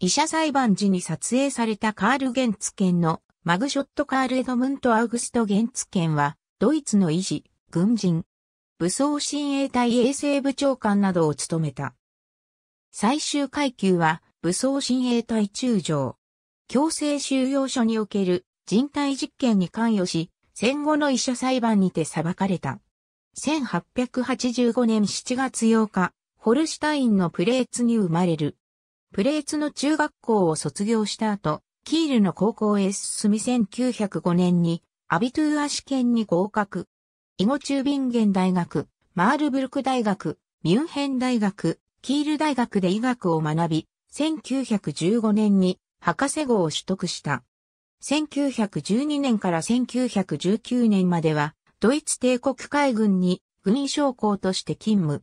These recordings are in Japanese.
医者裁判時に撮影されたカール・ゲンツ県のマグショットカール・エドムント・アウグスト・ゲンツ県は、ドイツの医師、軍人、武装親衛隊衛生部長官などを務めた。最終階級は、武装親衛隊中将。強制収容所における人体実験に関与し、戦後の医者裁判にて裁かれた。1885年7月8日、ホルシュタインのプレーツに生まれる。プレーツの中学校を卒業した後、キールの高校へ進み1905年にアビトゥーア試験に合格。イゴチュービンゲン大学、マールブルク大学、ミュンヘン大学、キール大学で医学を学び、1915年に博士号を取得した。1912年から1919年までは、ドイツ帝国海軍に軍医将校として勤務。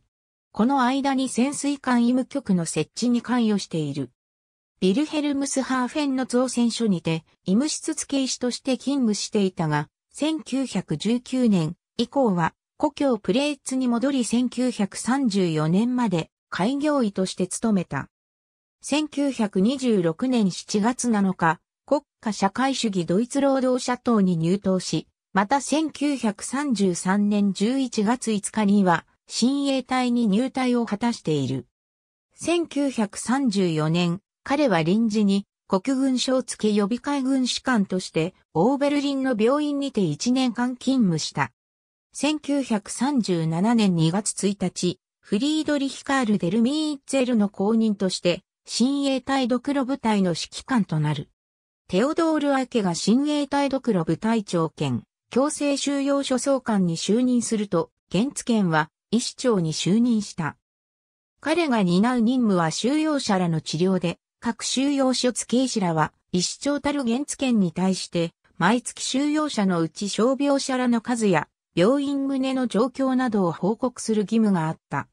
この間に潜水艦医務局の設置に関与している。ビルヘルムスハーフェンの造船所にて、医務室付医師として勤務していたが、1919年以降は、故郷プレーツに戻り1934年まで開業医として勤めた。1926年7月7日、国家社会主義ドイツ労働者党に入党し、また1933年11月5日には、新衛隊に入隊を果たしている。1934年、彼は臨時に国軍省付予備海軍士官としてオーベルリンの病院にて1年間勤務した。1937年2月1日、フリードリヒカール・デルミーッツェルの公認として新衛隊ドクロ部隊の指揮官となる。テオドール・アケが新衛隊ドクロ部隊長兼強制収容所総監に就任すると、現地県は医師長に就任した。彼が担う任務は収容者らの治療で、各収容所付医師らは、医師長たる原付県に対して、毎月収容者のうち傷病者らの数や、病院棟の状況などを報告する義務があった。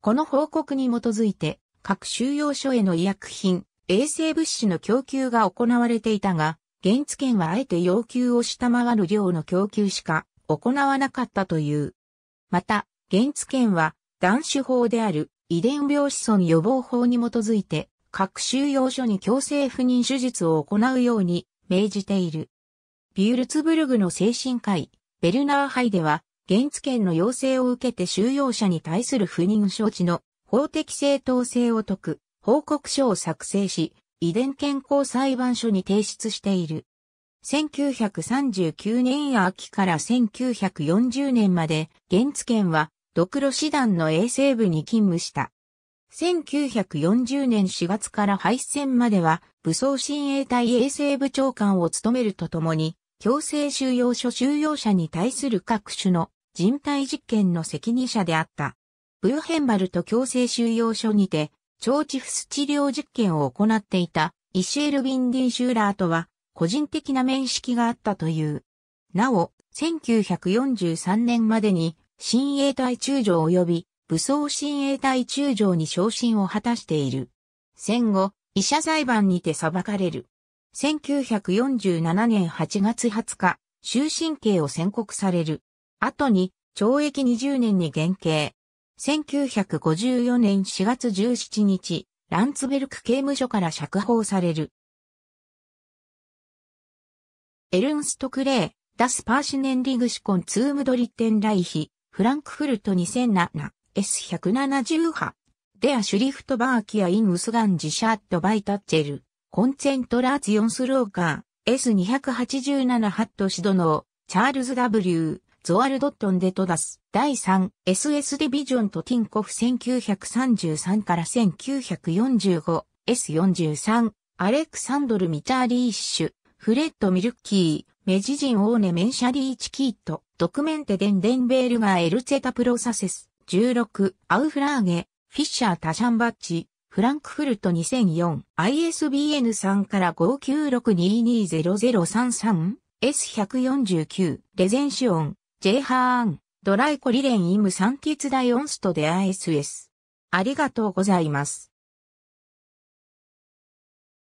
この報告に基づいて、各収容所への医薬品、衛生物資の供給が行われていたが、現地県はあえて要求を下回る量の供給しか行わなかったという。また、原付券は、断種法である遺伝病子孫予防法に基づいて、各収容所に強制不妊手術を行うように命じている。ビュルツブルグの精神科医、ベルナーハイでは、原付券の要請を受けて収容者に対する不妊処置の法的正当性を説く報告書を作成し、遺伝健康裁判所に提出している。1939年秋から1940年まで、原付券は独路師団の衛生部に勤務した。1940年4月から敗戦までは武装親衛隊衛生部長官を務めるとともに、強制収容所収容者に対する各種の人体実験の責任者であった。ブーヘンバルト強制収容所にて、腸チフス治療実験を行っていたイシエル・ビンディ・シューラーとは個人的な面識があったという。なお、1943年までに親衛隊中将及び武装親衛隊中将に昇進を果たしている。戦後、医者裁判にて裁かれる。1947年8月20日、終身刑を宣告される。後に、懲役20年に減刑。1954年4月17日、ランツベルク刑務所から釈放される。エルンスト・クレー、ダス・パーシュネン・リグシコン・ツームドリッテン・ライヒ、フランクフルト 2007S170 波。デアシュリフトバーキアインウスガンジシャットバイタッチェル。コンセントラーツヨンスローカー。S287 ハットシドノー。チャールズ W。ゾワルドットンデトダス。第3 SS ディビジョンとティンコフ1933から1945。S43。アレクサンドル・ミターリーッシュ。フレッド・ミルッキー。メジジンオーネメンシャリーチキート、ドクメンテデンデンベールガエルツェタプロサセス、16、アウフラーゲ、フィッシャータシャンバッチ、フランクフルト2004、ISBN3 から596220033、S149、レゼンシオン、ジェイハーン、ドライコリレンイムサンティツダイオンストで ISS。ありがとうございます。